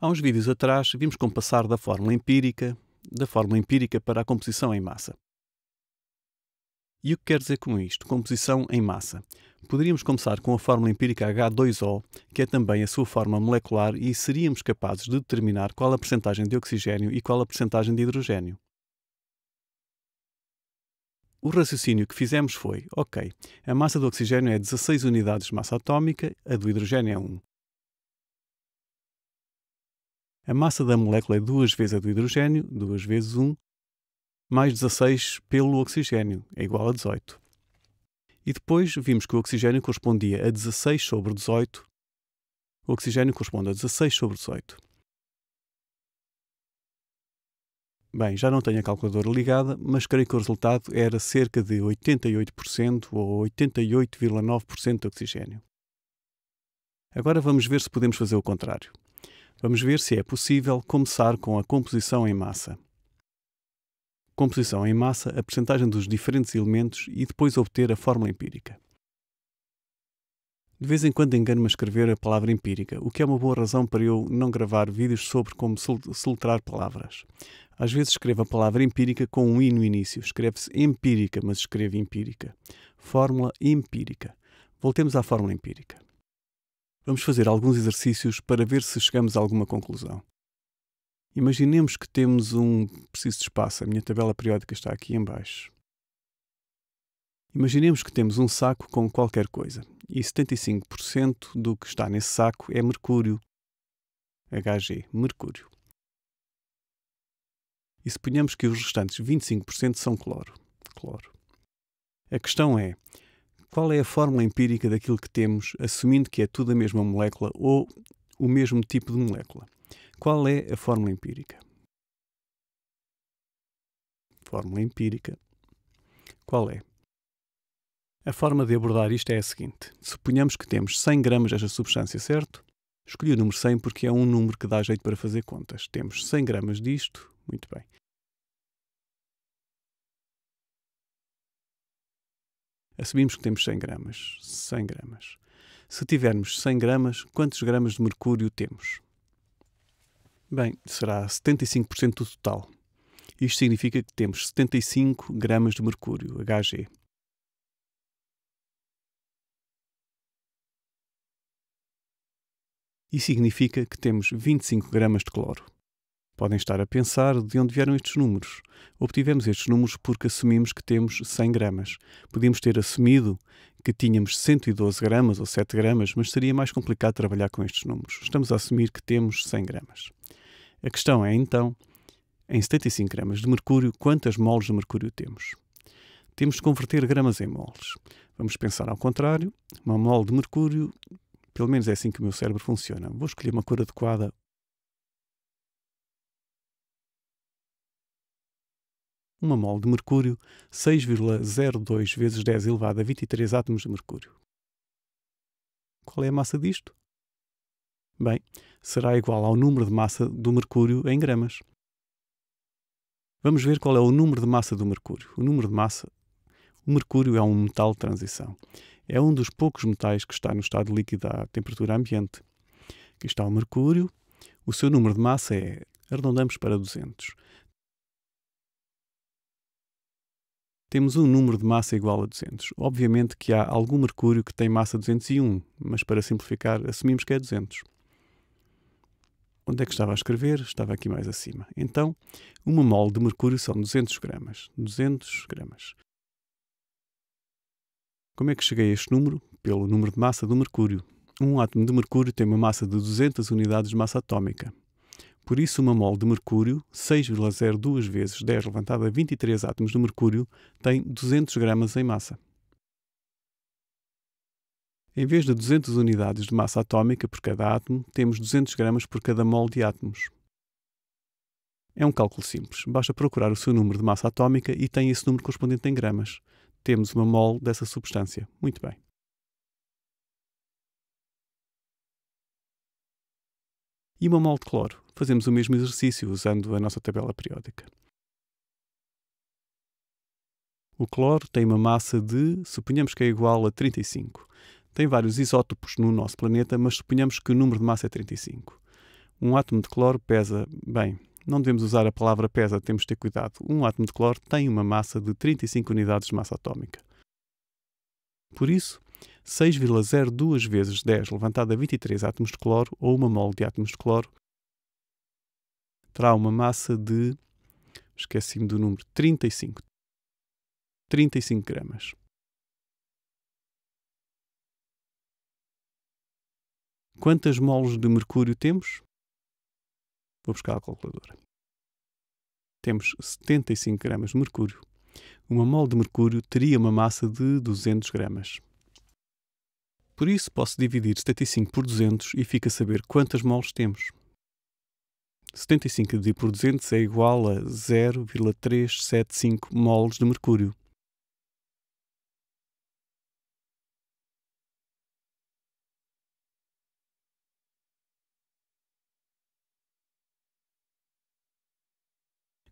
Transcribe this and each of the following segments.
Há uns vídeos atrás vimos como passar da fórmula empírica, da fórmula empírica para a composição em massa. E o que quer dizer com isto? Composição em massa. Poderíamos começar com a fórmula empírica H2O, que é também a sua forma molecular, e seríamos capazes de determinar qual a porcentagem de oxigênio e qual a porcentagem de hidrogênio. O raciocínio que fizemos foi: ok, a massa do oxigênio é 16 unidades de massa atómica, a do hidrogênio é 1. A massa da molécula é duas vezes a do hidrogênio, 2 vezes 1, mais 16 pelo oxigênio, é igual a 18. E depois vimos que o oxigênio correspondia a 16 sobre 18. O oxigênio corresponde a 16 sobre 18. Bem, já não tenho a calculadora ligada, mas creio que o resultado era cerca de 88% ou 88,9% de oxigênio. Agora vamos ver se podemos fazer o contrário vamos ver se é possível começar com a composição em massa. Composição em massa, a percentagem dos diferentes elementos e depois obter a fórmula empírica. De vez em quando engano-me a escrever a palavra empírica, o que é uma boa razão para eu não gravar vídeos sobre como soletrar palavras. Às vezes escrevo a palavra empírica com um i no início. Escreve-se empírica, mas escrevo empírica. Fórmula empírica. Voltemos à fórmula empírica. Vamos fazer alguns exercícios para ver se chegamos a alguma conclusão. Imaginemos que temos um preciso espaço, a minha tabela periódica está aqui embaixo. Imaginemos que temos um saco com qualquer coisa e 75% do que está nesse saco é mercúrio. Hg, mercúrio. E suponhamos que os restantes 25% são cloro. cloro. A questão é: qual é a fórmula empírica daquilo que temos, assumindo que é tudo a mesma molécula ou o mesmo tipo de molécula? Qual é a fórmula empírica? Fórmula empírica. Qual é? A forma de abordar isto é a seguinte: suponhamos que temos 100 gramas desta substância, certo? Escolhi o número 100 porque é um número que dá jeito para fazer contas. Temos 100 gramas disto, muito bem. Assumimos que temos 100 gramas. 100 gramas. Se tivermos 100 gramas, quantos gramas de mercúrio temos? Bem, será 75% do total. Isto significa que temos 75 gramas de mercúrio, Hg. E significa que temos 25 gramas de cloro. Podem estar a pensar de onde vieram estes números. Obtivemos estes números porque assumimos que temos 100 gramas. Podíamos ter assumido que tínhamos 112 gramas ou 7 gramas, mas seria mais complicado trabalhar com estes números. Estamos a assumir que temos 100 gramas. A questão é então, em 75 gramas de mercúrio, quantas moles de mercúrio temos? Temos de converter gramas em moles. Vamos pensar ao contrário. Uma mole de mercúrio, pelo menos é assim que o meu cérebro funciona. Vou escolher uma cor adequada uma mol de mercúrio, 6,02 vezes 10 elevado a 23 átomos de mercúrio. Qual é a massa disto? Bem, será igual ao número de massa do mercúrio em gramas. Vamos ver qual é o número de massa do mercúrio. O número de massa. O mercúrio é um metal de transição. É um dos poucos metais que está no estado líquido à temperatura ambiente. Aqui está o mercúrio. O seu número de massa é, arredondamos para 200. temos um número de massa igual a 200. Obviamente que há algum mercúrio que tem massa 201, mas para simplificar, assumimos que é 200. Onde é que estava a escrever? Estava aqui mais acima. Então, uma mol de mercúrio são 200 gramas. 200 gramas. Como é que cheguei a este número? Pelo número de massa do mercúrio. Um átomo de mercúrio tem uma massa de 200 unidades de massa atómica. Por isso, uma mol de mercúrio, 6,02 vezes 10 elevado a 23 átomos de mercúrio, tem 200 gramas em massa. Em vez de 200 unidades de massa atómica por cada átomo, temos 200 gramas por cada mol de átomos. É um cálculo simples. Basta procurar o seu número de massa atómica e tem esse número correspondente em gramas. Temos uma mol dessa substância. Muito bem. e uma mol de cloro. Fazemos o mesmo exercício usando a nossa tabela periódica. O cloro tem uma massa de, suponhamos que é igual a 35. Tem vários isótopos no nosso planeta, mas suponhamos que o número de massa é 35. Um átomo de cloro pesa, bem, não devemos usar a palavra pesa, temos de ter cuidado. Um átomo de cloro tem uma massa de 35 unidades de massa atómica. Por isso, 6,02 vezes 10 levantado a 23 átomos de cloro, ou uma mole de átomos de cloro, terá uma massa de, esqueci-me do número, 35. 35 gramas. Quantas moles de mercúrio temos? Vou buscar a calculadora. Temos 75 gramas de mercúrio. Uma mole de mercúrio teria uma massa de 200 gramas. Por isso, posso dividir 75 por 200 e fica a saber quantas moles temos. 75 dividido por 200 é igual a 0,375 moles de mercúrio.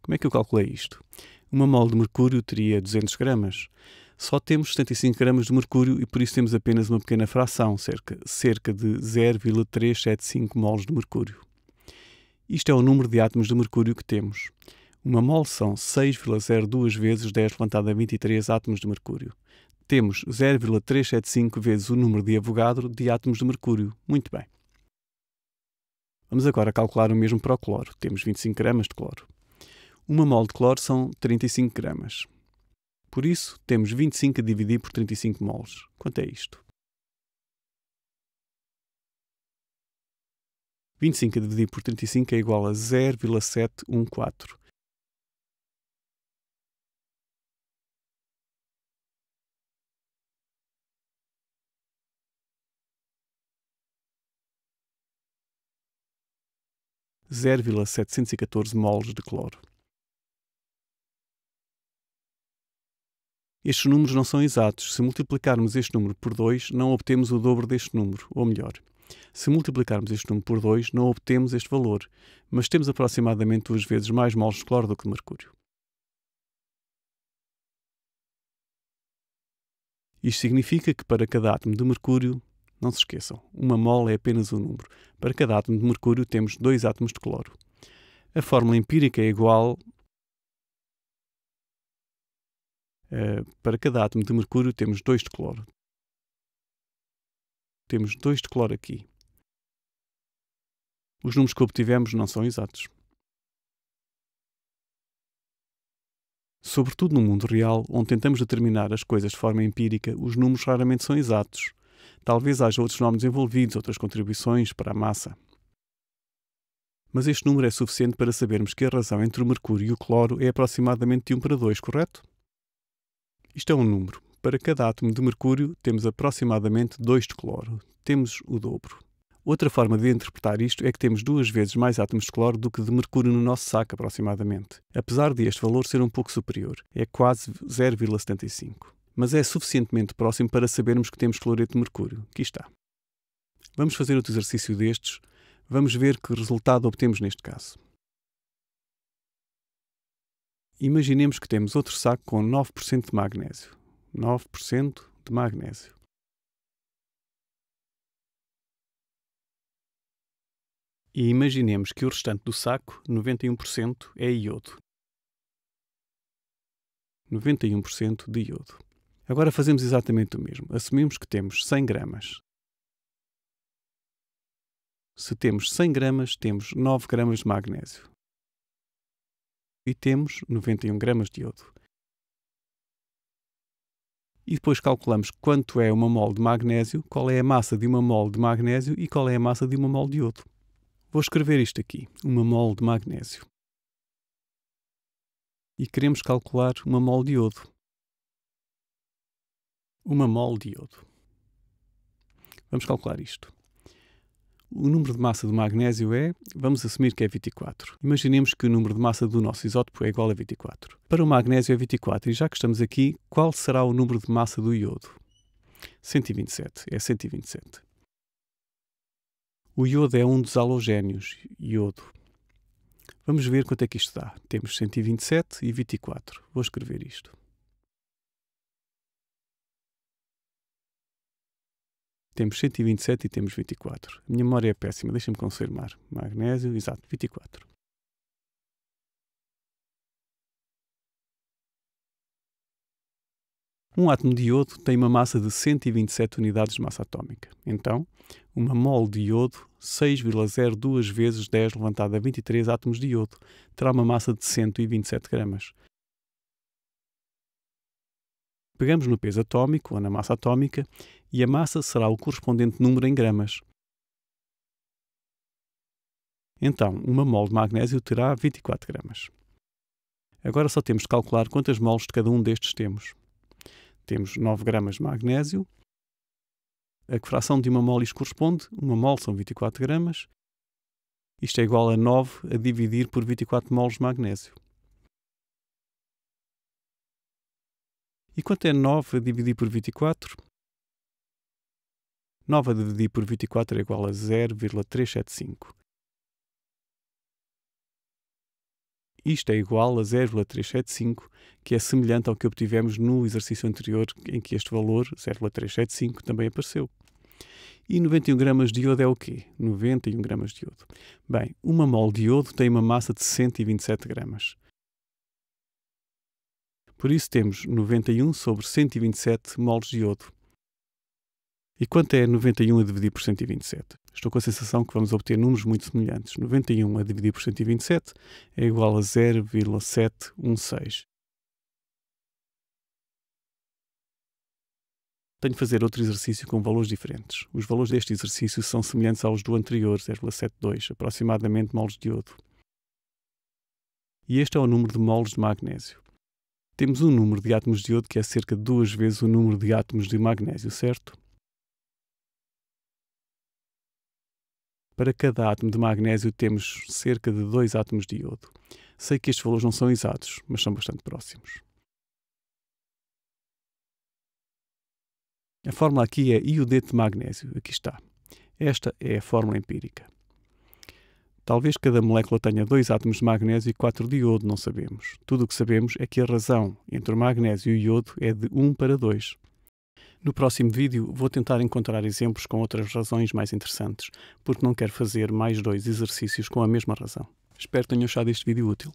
Como é que eu calculei isto? Uma mole de mercúrio teria 200 gramas só temos 75 gramas de mercúrio e por isso temos apenas uma pequena fração, cerca, cerca de 0,375 moles de mercúrio. Isto é o número de átomos de mercúrio que temos. Uma mole são 6,02 vezes 10 levantado a 23 átomos de mercúrio. Temos 0,375 vezes o número de Avogadro de átomos de mercúrio. Muito bem. Vamos agora calcular o mesmo para o cloro. Temos 25 gramas de cloro. Uma mole de cloro são 35 gramas. Por isso, temos 25 a dividir por 35 moles. Quanto é isto? 25 a dividir por 35 é igual a 0,714. 0,714 moles de cloro. Estes números não são exatos. Se multiplicarmos este número por 2, não obtemos o dobro deste número, ou melhor, se multiplicarmos este número por 2, não obtemos este valor, mas temos aproximadamente duas vezes mais moles de cloro do que de mercúrio. Isto significa que para cada átomo de mercúrio, não se esqueçam, uma mole é apenas um número. Para cada átomo de mercúrio temos dois átomos de cloro. A fórmula empírica é igual Eh, para cada átomo de mercúrio temos dois de cloro. Temos dois de cloro aqui. Os números que obtivemos não são exatos. Sobretudo no mundo real, onde tentamos determinar as coisas de forma empírica, os números raramente são exatos. Talvez haja outros nomes envolvidos, outras contribuições para a massa. Mas este número é suficiente para sabermos que a razão entre o mercúrio e o cloro é aproximadamente de 1 para 2, correto? Isto é um número. Para cada átomo de mercúrio, temos aproximadamente 2 de cloro. Temos o dobro. Outra forma de interpretar isto é que temos duas vezes mais átomos de cloro do que de mercúrio no nosso saco, aproximadamente. Apesar de este valor ser um pouco superior, é quase 0,75. Mas é suficientemente próximo para sabermos que temos cloreto de mercúrio. Aqui está. Vamos fazer outro exercício destes. Vamos ver que resultado obtemos neste caso imaginemos que temos outro saco com 9% de magnésio. 9% de magnésio. E imaginemos que o restante do saco, 91%, é iodo. 91% de iodo. Agora fazemos exatamente o mesmo. Assumimos que temos 100 gramas. Se temos 100 gramas, temos 9 gramas de magnésio e temos 91 gramas de iodo. E depois calculamos quanto é uma mol de magnésio, qual é a massa de uma mol de magnésio e qual é a massa de uma mol de iodo. Vou escrever isto aqui, uma mol de magnésio. E queremos calcular uma mol de iodo. Uma mol de iodo. Vamos calcular isto. O número de massa do magnésio é, vamos assumir que é 24. Imaginemos que o número de massa do nosso isótopo é igual a 24. Para o magnésio é 24, e já que estamos aqui, qual será o número de massa do iodo? 127, é 127. O iodo é um dos halogénios, iodo. Vamos ver quanto é que isto dá. Temos 127 e 24. Vou escrever isto. Temos 127 e temos 24. A minha memória é péssima, deixa-me confirmar. Magnésio, exato, 24. Um átomo de iodo tem uma massa de 127 unidades de massa atómica. Então, uma mole de iodo, 6,02 vezes 10 levantado a 23 átomos de iodo, terá uma massa de 127 gramas. Pegamos no peso atómico ou na massa atómica e a massa será o correspondente número em gramas. Então, uma mole de magnésio terá 24 gramas. Agora só temos de calcular quantas moles de cada um destes temos. Temos 9 gramas de magnésio. A que fração de uma mole isto corresponde? Uma mole são 24 gramas. Isto é igual a 9 a dividir por 24 moles de magnésio. E quanto é 9 a dividir por 24? 9 a dividir por 24 é igual a 0,375. Isto é igual a 0,375, que é semelhante ao que obtivemos no exercício anterior, em que este valor, 0,375, também apareceu. E 91 gramas de iodo é o quê? 91 gramas de iodo. Bem, uma mol de iodo tem uma massa de 127 gramas. Por isso temos 91 sobre 127 moles de iodo, e quanto é 91 a dividir por 127? Estou com a sensação que vamos obter números muito semelhantes. 91 a dividir por 127 é igual a 0,716. Tenho de fazer outro exercício com valores diferentes. Os valores deste exercício são semelhantes aos do anterior, 0,72, aproximadamente moles de iodo. E este é o número de moles de magnésio. Temos um número de átomos de iodo que é cerca de duas vezes o número de átomos de magnésio, certo? Para cada átomo de magnésio temos cerca de dois átomos de iodo. Sei que estes valores não são exatos, mas são bastante próximos. A fórmula aqui é iodeto de magnésio. Aqui está. Esta é a fórmula empírica. Talvez cada molécula tenha dois átomos de magnésio e quatro de iodo, não sabemos. Tudo o que sabemos é que a razão entre o magnésio e o iodo é de 1 para 2. No próximo vídeo vou tentar encontrar exemplos com outras razões mais interessantes, porque não quero fazer mais dois exercícios com a mesma razão. Espero que tenham achado este vídeo útil.